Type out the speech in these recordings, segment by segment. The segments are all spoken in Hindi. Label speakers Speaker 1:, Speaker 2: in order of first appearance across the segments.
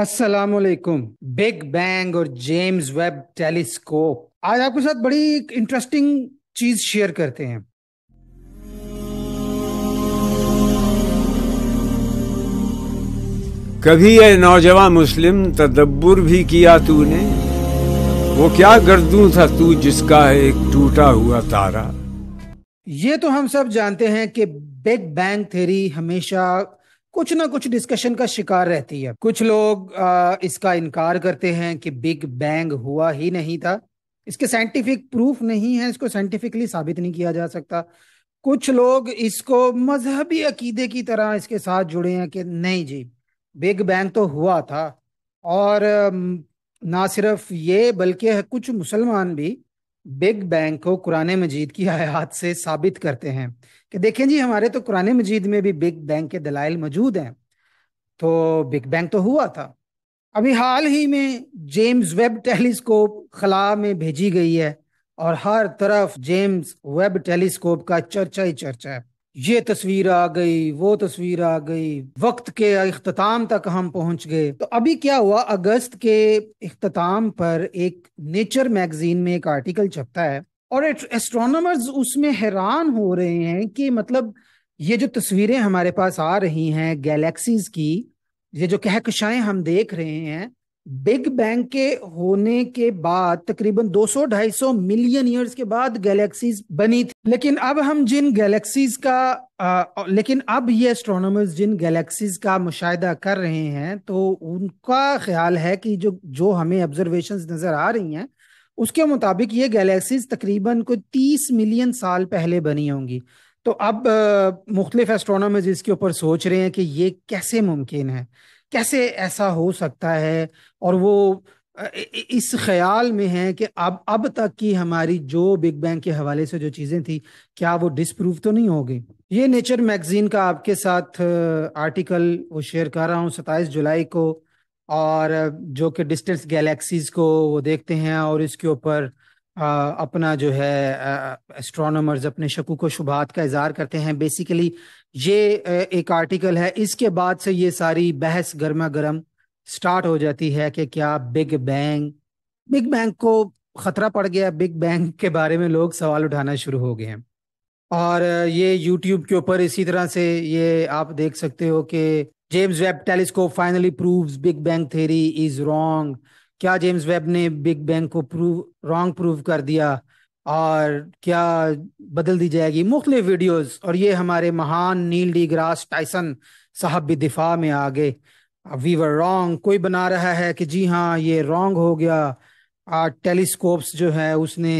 Speaker 1: असलकुम बिग बैंग और जेम्स वेब टेलीस्कोप आज आपके साथ बड़ी इंटरेस्टिंग चीज शेयर करते हैं कभी ये नौजवान मुस्लिम तदब्बर भी किया तूने वो क्या गर्दू था तू जिसका एक टूटा हुआ तारा ये तो हम सब जानते हैं कि बिग बैंग थ्योरी हमेशा कुछ ना कुछ डिस्कशन का शिकार रहती है कुछ लोग आ, इसका इनकार करते हैं कि बिग बैंग हुआ ही नहीं था इसके साइंटिफिक प्रूफ नहीं है इसको साइंटिफिकली साबित नहीं किया जा सकता कुछ लोग इसको मजहबी अकीदे की तरह इसके साथ जुड़े हैं कि नहीं जी बिग बैंग तो हुआ था और ना सिर्फ ये बल्कि कुछ मुसलमान भी बिग बैंग को कुरान मजीद की आयात से साबित करते हैं कि देखें जी हमारे तो कुरान मजीद में भी बिग बैंग के दलाइल मौजूद हैं तो बिग बैंग तो हुआ था अभी हाल ही में जेम्स वेब टेलीस्कोप खला में भेजी गई है और हर तरफ जेम्स वेब टेलीस्कोप का चर्चा ही चर्चा है ये तस्वीर आ गई वो तस्वीर आ गई वक्त के अख्ताम तक हम पहुंच गए तो अभी क्या हुआ अगस्त के अख्ताम पर एक नेचर मैगजीन में एक आर्टिकल छपता है और एस्ट्रोनर्स उसमें हैरान हो रहे हैं कि मतलब ये जो तस्वीरें हमारे पास आ रही हैं गैलेक्सीज की ये जो कहकशाएं हम देख रहे हैं बिग बैंग के होने के बाद तकरीबन 200-250 मिलियन ईयर्स के बाद गैलेक्सीज बनी थी लेकिन अब हम जिन गैलेक्सीज का आ, लेकिन अब ये एस्ट्रोनॉमर्स जिन गैलेक्सीज का मुशाहिदा कर रहे हैं तो उनका ख्याल है कि जो जो हमें ऑब्जर्वेशंस नजर आ रही हैं उसके मुताबिक ये गैलेक्सीज तकरीबन कोई तीस मिलियन साल पहले बनी होंगी तो अब मुख्तलिफ एस्ट्रोनॉमर्स इसके ऊपर सोच रहे हैं कि ये कैसे मुमकिन है कैसे ऐसा हो सकता है और वो इस ख्याल में है कि अब अब तक की हमारी जो बिग बैंग के हवाले से जो चीज़ें थी क्या वो डिसप्रूव तो नहीं हो गई ये नेचर मैगजीन का आपके साथ आर्टिकल वो शेयर कर रहा हूँ सत्ताईस जुलाई को और जो कि डिस्टेंस गैलेक्सीज को वो देखते हैं और इसके ऊपर अपना जो है एस्ट्रोनॉमर्स अपने शकुक व शुभात का इजहार करते हैं बेसिकली ये एक आर्टिकल है इसके बाद से ये सारी बहस गर्मा गर्म स्टार्ट हो जाती है कि क्या बिग बैंग बिग बैंग को खतरा पड़ गया बिग बैंग के बारे में लोग सवाल उठाना शुरू हो गए हैं और ये यूट्यूब के ऊपर इसी तरह से ये आप देख सकते हो कि James Webb telescope finally proves big bang theory is wrong क्या जेम्स वेब ने बिग बैंग को प्रूव रॉन्ग प्रूव कर दिया और क्या बदल दी जाएगी मुख्तलिफ वीडियोस और ये हमारे महान नील डी ग्रास टाइसन साहब भी दिफा में आ गए वी वर रॉन्ग कोई बना रहा है कि जी हाँ ये रॉन्ग हो गया टेलीस्कोप्स जो है उसने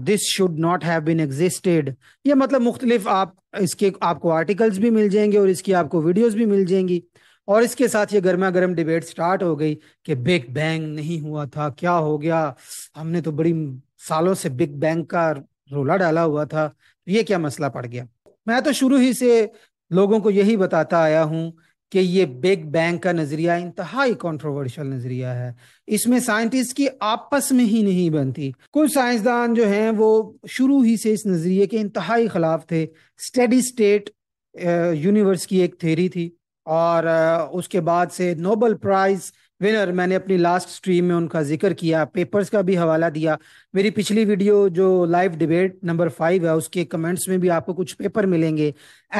Speaker 1: this should not have been existed ये मतलब मुख्तलिफ आप इसके आपको आर्टिकल्स भी मिल जाएंगे और इसकी आपको वीडियोस भी मिल जाएंगी और इसके साथ ये गर्मा गर्म डिबेट स्टार्ट हो गई कि बिग बैंग नहीं हुआ था क्या हो गया हमने तो बड़ी सालों से बिग बैंग का रोला डाला हुआ था तो ये क्या मसला पड़ गया मैं तो शुरू ही से लोगों को यही बताता आया हूं कि ये बिग बैंग का नजरिया इंतहाई कंट्रोवर्शियल नजरिया है इसमें साइंटिस्ट की आपस में ही नहीं बनती कुछ साइंसदान जो हैं वो शुरू ही से इस नजरिए के इंतहाई खिलाफ थे स्टेडी स्टेट यूनिवर्स की एक थेरी थी और उसके बाद से नोबल प्राइज विनर मैंने अपनी लास्ट स्ट्रीम में उनका जिक्र किया पेपर्स का भी हवाला दिया मेरी पिछली वीडियो जो लाइव डिबेट नंबर फाइव है उसके कमेंट्स में भी आपको कुछ पेपर मिलेंगे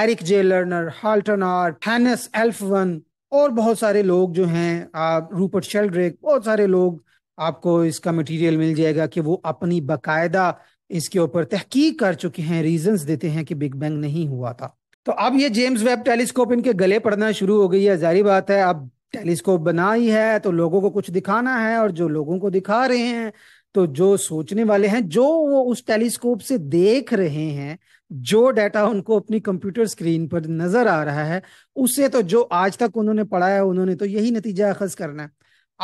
Speaker 1: Eric J Lerner Halton Arp Hannes Alfven और बहुत सारे लोग जो हैं रूपर्ट शेल्ड्रेक बहुत सारे लोग आपको इसका मटेरियल मिल जाएगा कि वो अपनी बाकायदा इसके ऊपर तहकीक कर चुके हैं रीजंस देते हैं कि बिग बैंग नहीं हुआ था तो अब ये जेम्स वेब टेलीस्कोप इनके गले पड़ना शुरू हो गई है जारी बात है अब टेलीस्कोप बना ही है तो लोगों को कुछ दिखाना है और जो लोगों को दिखा रहे हैं तो जो सोचने वाले हैं जो वो उस टेलीस्कोप से देख रहे हैं जो डाटा उनको अपनी कंप्यूटर स्क्रीन पर नजर आ रहा है उससे तो जो आज तक उन्होंने पढ़ा है उन्होंने तो यही नतीजा अखज करना है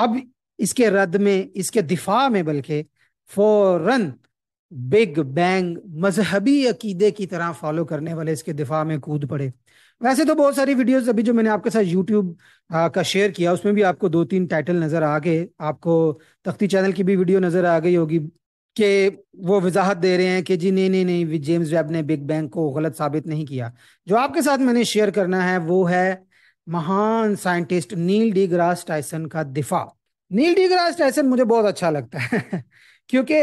Speaker 1: अब इसके रद्द में इसके दिफा में बल्कि फौरन बिग बैंग मजहबी अकीदे की तरह फॉलो करने वाले इसके दिफा में कूद पड़े वैसे तो बहुत सारी वीडियोस अभी जो मैंने आपके साथ यूट्यूब का शेयर किया उसमें भी आपको दो तीन टाइटल नज़र आ गए आपको तख्ती चैनल की भी वीडियो नज़र आ गई होगी कि वो वजाहत दे रहे हैं कि जी नहीं नहीं नहीं जेम्स वेब ने बिग बैंग को गलत साबित नहीं किया जो आपके साथ मैंने शेयर करना है वो है महान scientist Neil deGrasse Tyson का दिफा नील डी ग्रास टाइसन मुझे बहुत अच्छा लगता है क्योंकि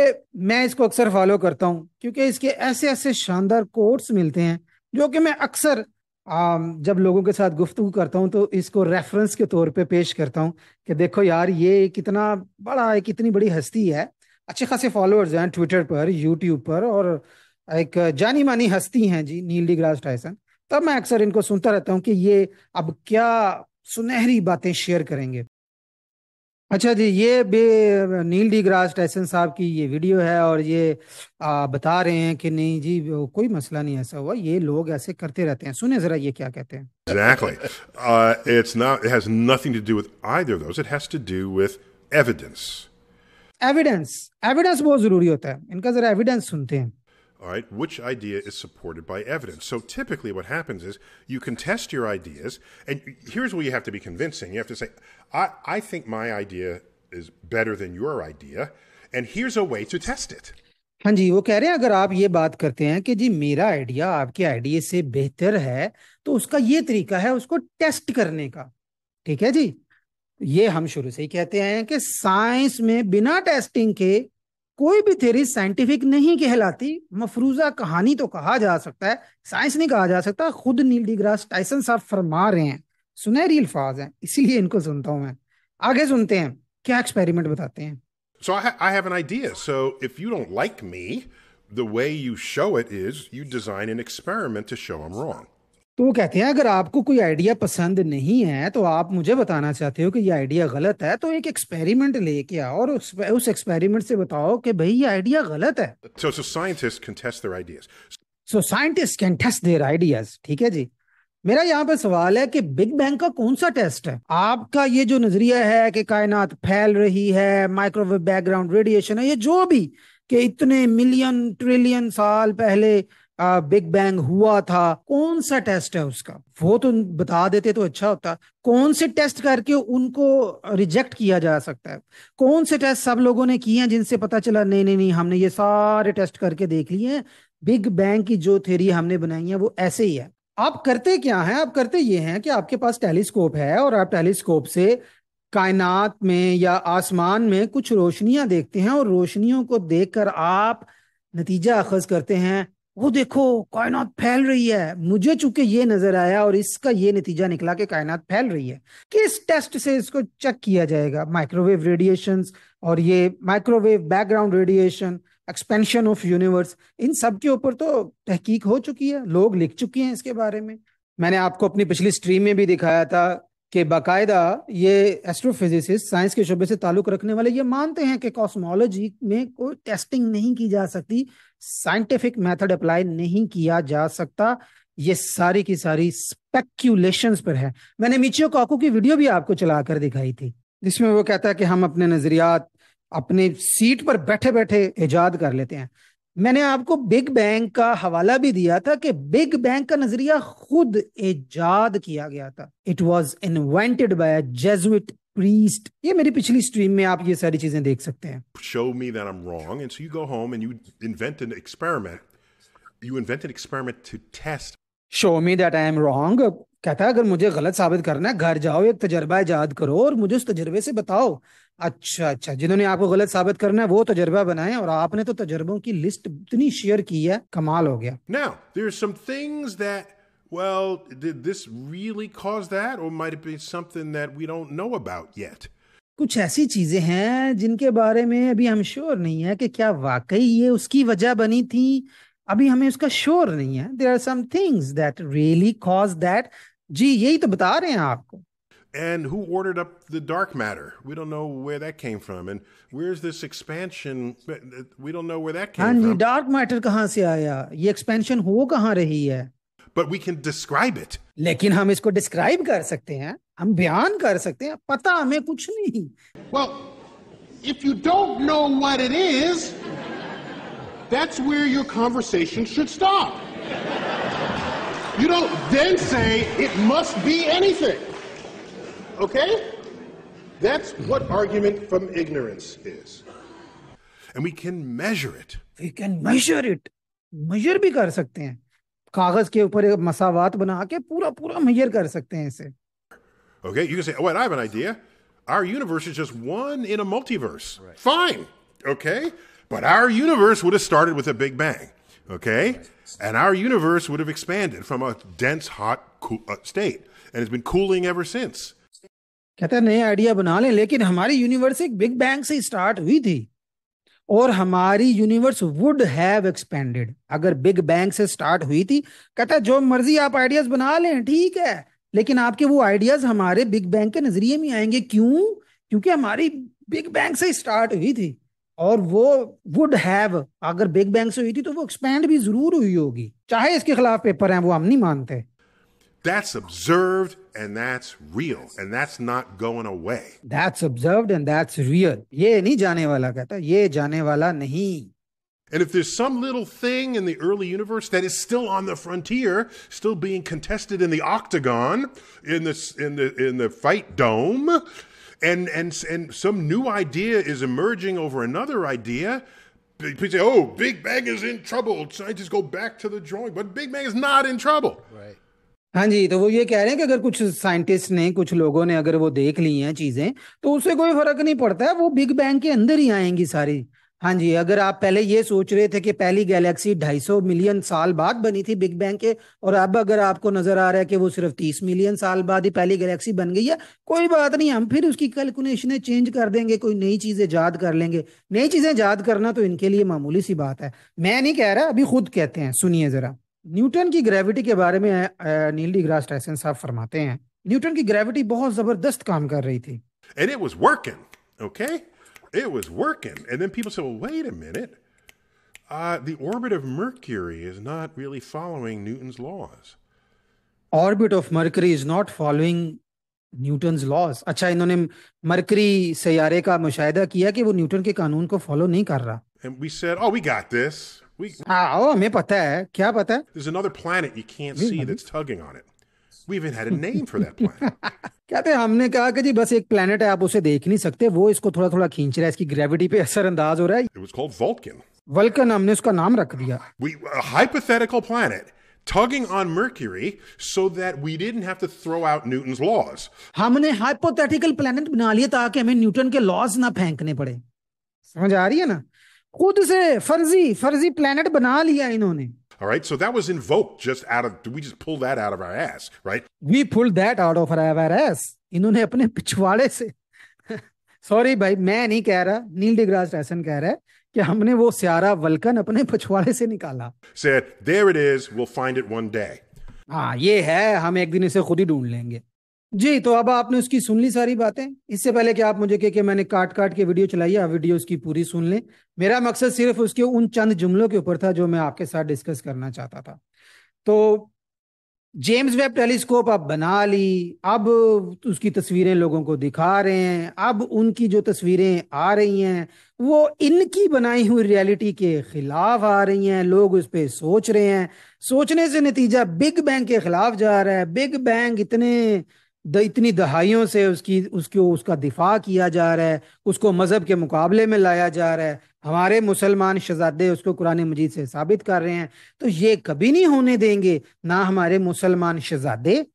Speaker 1: मैं इसको अक्सर फॉलो करता हूँ क्योंकि इसके ऐसे ऐसे शानदार कोट्स मिलते हैं जो कि मैं अक्सर जब लोगों के साथ गुफ्तु करता हूँ तो इसको रेफरेंस के तौर पे पेश करता हूँ कि देखो यार ये कितना बड़ा एक इतनी बड़ी हस्ती है अच्छे खासे फॉलोअर्स हैं ट्विटर पर यूट्यूब पर और एक जानी मानी हस्ती हैं जी नील डी ग्रास टाइसन तब मैं अक्सर इनको सुनता रहता हूँ कि ये अब क्या सुनहरी बातें शेयर करेंगे अच्छा जी ये बे नील डी ग्रास टायसन साहब की ये वीडियो है और ये आ, बता रहे हैं कि नहीं जी वो कोई मसला नहीं ऐसा हुआ ये लोग ऐसे करते रहते हैं सुने जरा ये क्या कहते हैं
Speaker 2: Exactly. Uh, it's not. It has nothing to do with either of those. It has to do with evidence.
Speaker 1: Evidence. Evidence बहुत जरूरी होता है इनका जरा evidence सुनते हैं
Speaker 2: all right, which idea is supported by evidence. So typically what happens is you can test your ideas, and here's where you have to be convincing. You have to say, I, I think my idea is better than your idea, and here's a way to test it.
Speaker 1: हाँ जी वो कह रहे हैं अगर आप ये बात करते हैं कि जी मेरा आइडिया आपके आइडिया से बेहतर है तो उसका ये तरीका है उसको टेस्ट करने का ठीक है जी ये हम शुरू से ही कहते हैं कि साइंस में बिना टेस्टिंग के कोई भी थेरी साइंटिफिक नहीं कहलाती मफरूजा कहानी तो कहा जा सकता है साइंस नहीं कहा जा सकता खुद नील डिग्रास टाइसन साहब फरमा रहे हैं सुनहरी अल्फाज हैं इसीलिए इनको सुनता हूं मैं आगे सुनते हैं क्या एक्सपेरिमेंट बताते हैं
Speaker 2: So I, I have an idea. So if you don't like me, the way you show it is you design an experiment to show I'm wrong.
Speaker 1: तो वो कहते हैं अगर आपको कोई आइडिया पसंद नहीं है तो आप मुझे बताना चाहते हो कि ये आइडिया गलत है तो एक एक्सपेरिमेंट लेके आओ और उस, उस एक्सपेरिमेंट से बताओ कि भाई ये आइडिया गलत है
Speaker 2: so so scientist can test their ideas
Speaker 1: so scientist can test their ideas ठीक है जी मेरा यहाँ पे सवाल है कि बिग बैंग का कौन सा टेस्ट है आपका ये जो नजरिया है कि कायनात फैल रही है माइक्रोवेव बैकग्राउंड रेडिएशन है ये जो भी कि इतने मिलियन ट्रिलियन साल पहले बिग बैंग हुआ था कौन सा टेस्ट है उसका वो तो बता देते तो अच्छा होता कौन से टेस्ट करके उनको रिजेक्ट किया जा सकता है कौन से टेस्ट सब लोगों ने किए हैं जिनसे पता चला नहीं नहीं नहीं हमने ये सारे टेस्ट करके देख लिए हैं बिग बैंग की जो थ्योरी हमने बनाई है वो ऐसे ही है आप करते क्या है आप करते ये हैं कि आपके पास टेलीस्कोप है और आप टेलीस्कोप से कायनात में या आसमान में कुछ रोशनियां देखते हैं और रोशनियों को देखकर आप नतीजा अखज करते हैं वो देखो कायनात फैल रही है मुझे चूंकि ये नजर आया और इसका ये नतीजा निकला कि कायनात फैल रही है किस टेस्ट से इसको चेक किया जाएगा माइक्रोवेव रेडिएशन और ये microwave background radiation expansion of universe इन सब के ऊपर तो तहकीक हो चुकी है लोग लिख चुके हैं इसके बारे में मैंने आपको अपनी पिछली स्ट्रीम में भी दिखाया था कि बाकायदा ये एस्ट्रोफिजिसिस्ट साइंस के शोबे से ताल्लुक रखने वाले ये मानते हैं कि कॉस्मोलॉजी में कोई टेस्टिंग नहीं की जा सकती साइंटिफिक मेथड अप्लाई नहीं किया जा सकता ये सारी की सारी स्पेक्यूलेशन पर है मैंने मिचियो काकू की वीडियो भी आपको चलाकर दिखाई थी जिसमें वो कहता है कि हम अपने नजरियात अपने सीट पर बैठे बैठे ईजाद कर लेते हैं मैंने आपको बिग बैंग का हवाला भी दिया था कि बिग बैंग का नजरिया खुद ईजाद किया गया था it was invented by Jesuit priest ये मेरी पिछली स्ट्रीम में आप ये सारी चीजें देख सकते हैं
Speaker 2: show me that am wrong and you go home and you invent an experiment you invent an experiment to test
Speaker 1: show me that I am wrong कहता है अगर मुझे गलत साबित करना है घर जाओ एक तजर्बा ईजाद करो और मुझे उस तजर्बे से बताओ अच्छा अच्छा जिन्होंने आपको गलत साबित करना है वो तजर्बा बनाए और आपने तो तजर्बों की लिस्ट इतनी शेयर की है कमाल हो गया
Speaker 2: Now, some things that well, did this really cause that or might it be something that we don't know about yet?
Speaker 1: कुछ ऐसी चीजें हैं जिनके बारे में अभी हम श्योर नहीं है कि क्या वाकई ये उसकी वजह बनी थी अभी हमें उसका श्योर नहीं है there are some things that really cause that जी यही तो बता रहे हैं आपको
Speaker 2: and who ordered up the dark matter? We don't know where that came from, and where's this expansion? We don't know where that came and from. And
Speaker 1: dark matter kahan se aaya? Ye expansion ho kahan rahi hai? But we can
Speaker 2: describe it. Lekin hum
Speaker 1: isko describe kar sakte hain. Hum bayan kar sakte hain.
Speaker 2: Pata hame kuch nahi. Well, if you don't know what it is, that's where your conversation should stop. You don't then say it must be anything. Okay? That's what argument from ignorance is. And we can measure it. We can measure it. Measure भी kar sakte hain. कागज ke upar
Speaker 1: एक मसावात ke pura pura measure kar sakte hain ise.
Speaker 2: Okay, you can say, oh, wait, I have an idea. Our universe is just one in a multiverse. Right. Fine. Okay? But our universe would have started with a Big Bang. okay? And our universe would have expanded from a dense, hot cool, uh, state, and it's been cooling ever since. कहते हैं
Speaker 1: नए आइडिया बना लें लेकिन हमारी यूनिवर्स एक बिग बैंग से स्टार्ट हुई थी और हमारी यूनिवर्स वुड हैव एक्सपेंडेड अगर बिग बैंग से स्टार्ट हुई थी कहता है जो मर्जी आप आइडियाज बना लें ठीक है लेकिन आपके वो आइडियाज हमारे बिग बैंग के नजरिए में आएंगे क्यों क्योंकि हमारी बिग बैंग से स्टार्ट हुई थी और वो वुड हैव अगर बिग बैंग से हुई थी तो वो एक्सपैंड भी जरूर हुई होगी चाहे इसके खिलाफ पेपर हैं वो हम नहीं मानते
Speaker 2: That's observed and that's real and that's not going away.
Speaker 1: That's observed and that's real. ये नहीं जाने वाला कहता ये जाने वाला नहीं
Speaker 2: And if there's some little thing in the early universe that is still on the frontier, still being contested in the octagon, in the in the in the fight dome, and and and some new idea is emerging over another idea. People say, "Oh, Big Bang is in trouble." Scientists go back to the drawing, but Big Bang is not in trouble. Right.
Speaker 1: हाँ जी तो वो ये कह रहे हैं कि अगर कुछ साइंटिस्ट ने कुछ लोगों ने अगर वो देख ली हैं चीजें तो उससे कोई फर्क नहीं पड़ता है वो बिग बैंग के अंदर ही आएंगी सारी हाँ जी अगर आप पहले ये सोच रहे थे कि पहली गैलेक्सी 250 मिलियन साल बाद बनी थी बिग बैंग के और अब अगर आपको नजर आ रहा है कि वो सिर्फ 30 मिलियन साल बाद ही पहली गैलेक्सी बन गई है कोई बात नहीं हम फिर उसकी कैलकुलेशनें चेंज कर देंगे कोई नई चीजें याद कर लेंगे नई चीजें याद करना तो इनके लिए मामूली सी बात है मैं नहीं कह रहा अभी खुद कहते हैं सुनिए जरा न्यूटन की ग्रेविटी के बारे में नील डी ग्रास टाइसन साहब फरमाते हैं न्यूटन की ग्रेविटी बहुत जबरदस्त काम कर रही
Speaker 2: थी And it was working, okay? it was working. And then people said, well, wait a minute. Uh, the orbit of Mercury is not really following Newton's laws.
Speaker 1: Orbit of Mercury is not following Newton's laws. अच्छा इन्होंने मरकरी सैारे का मुशायदा किया कि वो Newton के कानून को follow नहीं कर रहा
Speaker 2: And we said, oh, we got this. We...
Speaker 1: हाँ, ओ, पता है क्या पता है
Speaker 2: There's another planet you can't see that's tugging on it. We even had a name for that planet.
Speaker 1: कहते हैं हमने कहा कि जी बस एक प्लेनेट है आप उसे देख नहीं सकते वो इसको थोड़ा थोड़ा खींच रहा है इसकी ग्रेविटी पे असर अंदाज हो रहा है It
Speaker 2: was called Vulcan.
Speaker 1: Vulcan हमने उसका नाम रख दिया.
Speaker 2: We a hypothetical planet tugging on Mercury so that we didn't have to throw out Newton's laws. हमने hypothetical planet
Speaker 1: बना लिया ताकि हमें Newton के laws ना फेंकने पड़े समझ आ रही है ना खुद से फर्जी फर्जी planet बना लिया इन्होंने
Speaker 2: All right. So that was invoked just out of, we just pulled that out of our ass, right?
Speaker 1: We pulled that out of our ass. इन्होंने अपने पिछवाड़े से सॉरी भाई मैं नहीं कह रहा नील डिग्रास टैसन कह रहा है कि हमने वो सियारा वल्कन अपने पिछवाड़े से निकाला
Speaker 2: sir there it is we find it one day
Speaker 1: हां ये है हम एक दिन इसे खुद ही ढूंढ लेंगे जी तो अब आपने उसकी सुन ली सारी बातें इससे पहले कि आप मुझे कह के मैंने काट काट के वीडियो चलाई है आप वीडियो उसकी पूरी सुन लें मेरा मकसद सिर्फ उसके उन चंद जुमलों के ऊपर था जो मैं आपके साथ डिस्कस करना चाहता था तो जेम्स वेब टेलीस्कोप आप बना ली अब उसकी तस्वीरें लोगों को दिखा रहे हैं अब उनकी जो तस्वीरें आ रही हैं वो इनकी बनाई हुई रियलिटी के खिलाफ आ रही हैं लोग उस पर सोच रहे हैं सोचने से नतीजा बिग बैंग के खिलाफ जा रहा है बिग बैंग इतने द इतनी दहाइयों से उसकी उसको उसका दिफा किया जा रहा है उसको मज़हब के मुकाबले में लाया जा रहा है हमारे मुसलमान शहजादे उसको कुरान मजीद से साबित कर रहे हैं तो ये कभी नहीं होने देंगे ना हमारे मुसलमान शहजादे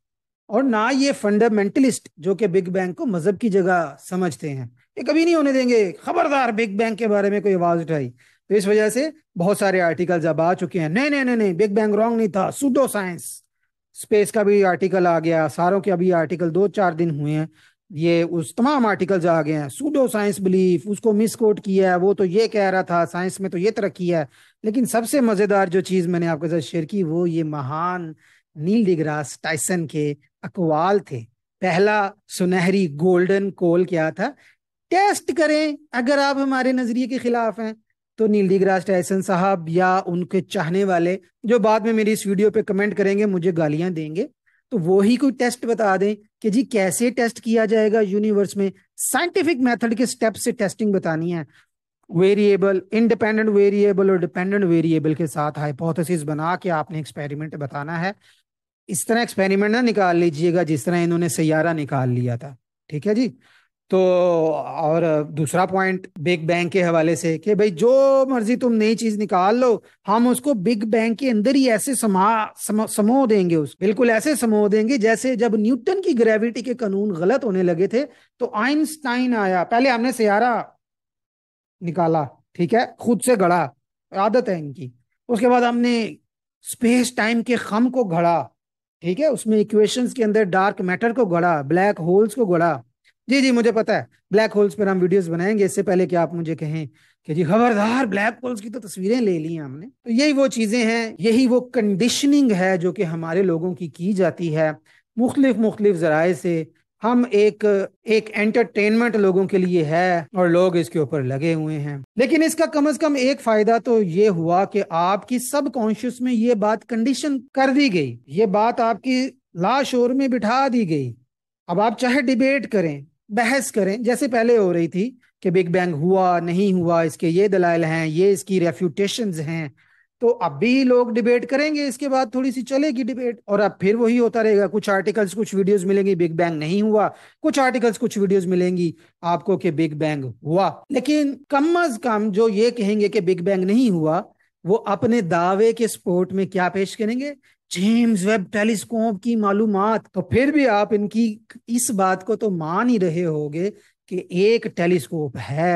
Speaker 1: और ना ये फंडामेंटलिस्ट जो कि बिग बैंग को मजहब की जगह समझते हैं ये कभी नहीं होने देंगे खबरदार बिग बैंग के बारे में कोई आवाज उठाई तो इस वजह से बहुत सारे आर्टिकल्स अब आ चुके हैं नहीं नहीं नहीं नहीं बिग बैंग रॉन्ग नहीं था सुडो साइंस स्पेस का भी आर्टिकल आ गया सारों के अभी आर्टिकल दो चार दिन हुए हैं ये उस तमाम आर्टिकल्स आ गए हैं सूडो साइंस बिलीफ उसको मिसकोट किया है वो तो ये कह रहा था साइंस में तो ये तरक्की है लेकिन सबसे मज़ेदार जो चीज़ मैंने आपके साथ शेयर की वो ये महान नील डिग्रास टाइसन के अकवाल थे पहला सुनहरी गोल्डन कोल क्या था टेस्ट करें अगर आप हमारे नज़रिए के खिलाफ हैं तो नील डिग्रास टाइसन साहब या उनके चाहने वाले जो बाद में मेरी इस वीडियो पे कमेंट करेंगे मुझे गालियां देंगे तो वो ही कोई टेस्ट बता दें कि जी कैसे टेस्ट किया जाएगा यूनिवर्स में साइंटिफिक मेथड के स्टेप से टेस्टिंग बतानी है वेरिएबल इंडिपेंडेंट वेरिएबल और डिपेंडेंट वेरिएबल के साथ हाइपोथेसिस बना के आपने एक्सपेरिमेंट बताना है इस तरह एक्सपेरिमेंट ना निकाल लीजिएगा जिस तरह इन्होंने सैयारा निकाल लिया था ठीक है जी तो और दूसरा पॉइंट बिग बैंग के हवाले से कि भाई जो मर्जी तुम नई चीज निकाल लो हम उसको बिग बैंग के अंदर ही ऐसे समा सम, समो देंगे उस बिल्कुल ऐसे समो देंगे जैसे जब न्यूटन की ग्रेविटी के कानून गलत होने लगे थे तो आइंस्टाइन आया पहले हमने सियारा निकाला ठीक है खुद से गढ़ा आदत है इनकी उसके बाद हमने स्पेस टाइम के खम को घड़ा ठीक है उसमें इक्वेशंस के अंदर डार्क मैटर को घड़ा ब्लैक होल्स को घड़ा जी जी मुझे पता है ब्लैक होल्स पर हम वीडियोस बनाएंगे इससे पहले कि आप मुझे कहें कि जी खबरदार ब्लैक होल्स की तो तस्वीरें ले ली हमने तो यही वो चीजें हैं यही वो कंडीशनिंग है जो कि हमारे लोगों की की जाती है मुख्तलिफ मुख्तलिफ जराए से हम एक एक एंटरटेनमेंट लोगों के लिए है और लोग इसके ऊपर लगे हुए हैं लेकिन इसका कम से कम एक फायदा तो ये हुआ कि आपकी सब कॉन्शियस में ये बात कंडीशन कर दी गई ये बात आपकी लाश और में बिठा दी गई अब आप चाहे डिबेट करें बहस करें जैसे पहले हो रही थी कि बिग बैंग हुआ नहीं हुआ इसके ये दलाल हैं ये इसकी रेफ्यूटेशन हैं तो अब भी लोग डिबेट करेंगे इसके बाद थोड़ी सी चलेगी डिबेट और अब फिर वही होता रहेगा कुछ आर्टिकल्स कुछ वीडियोस मिलेंगी बिग बैंग नहीं हुआ कुछ आर्टिकल्स कुछ वीडियोस मिलेंगी आपको कि बिग बैंग हुआ लेकिन कम अज कम जो ये कहेंगे कि बिग बैंग नहीं हुआ वो अपने दावे के सपोर्ट में क्या पेश करेंगे जेम्स वेब टेलीस्कोप की मालूम तो फिर भी आप इनकी इस बात को तो मान ही रहे होंगे कि एक टेलीस्कोप है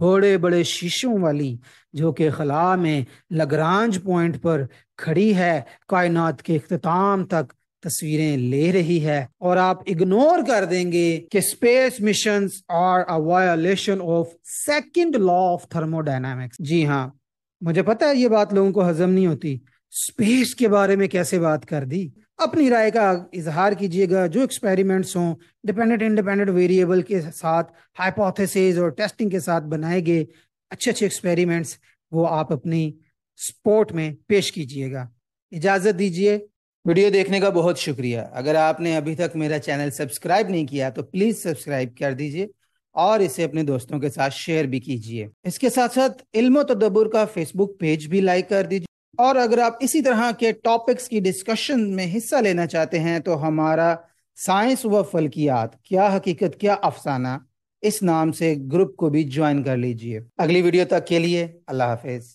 Speaker 1: बड़े बड़े शीशों वाली जो कि खला में लगरांज पॉइंट पर खड़ी है कायनात के अख्ताम तक तस्वीरें ले रही है और आप इग्नोर कर देंगे कि space missions are a violation of second law of thermodynamics जी हाँ मुझे पता है ये बात लोगों को हजम नहीं होती स्पेस के बारे में कैसे बात कर दी अपनी राय का इजहार कीजिएगा जो एक्सपेरिमेंट्स हों डिपेंडेंट इंडिपेंडेंट वेरिएबल के साथ हाइपोथेसिस और टेस्टिंग के साथ बनाए गए अच्छे अच्छे एक्सपेरिमेंट्स वो आप अपनी स्पोर्ट में पेश कीजिएगा इजाज़त दीजिए वीडियो देखने का बहुत शुक्रिया अगर आपने अभी तक मेरा चैनल सब्सक्राइब नहीं किया तो प्लीज़ सब्सक्राइब कर दीजिए और इसे अपने दोस्तों के साथ शेयर भी कीजिए इसके साथ साथ इल्म तदब्बर का फेसबुक पेज भी लाइक कर दीजिए और अगर आप इसी तरह के टॉपिक्स की डिस्कशन में हिस्सा लेना चाहते हैं तो हमारा साइंस व फलकियात क्या हकीकत क्या अफसाना इस नाम से ग्रुप को भी ज्वाइन कर लीजिए अगली वीडियो तक के लिए अल्लाह हाफिज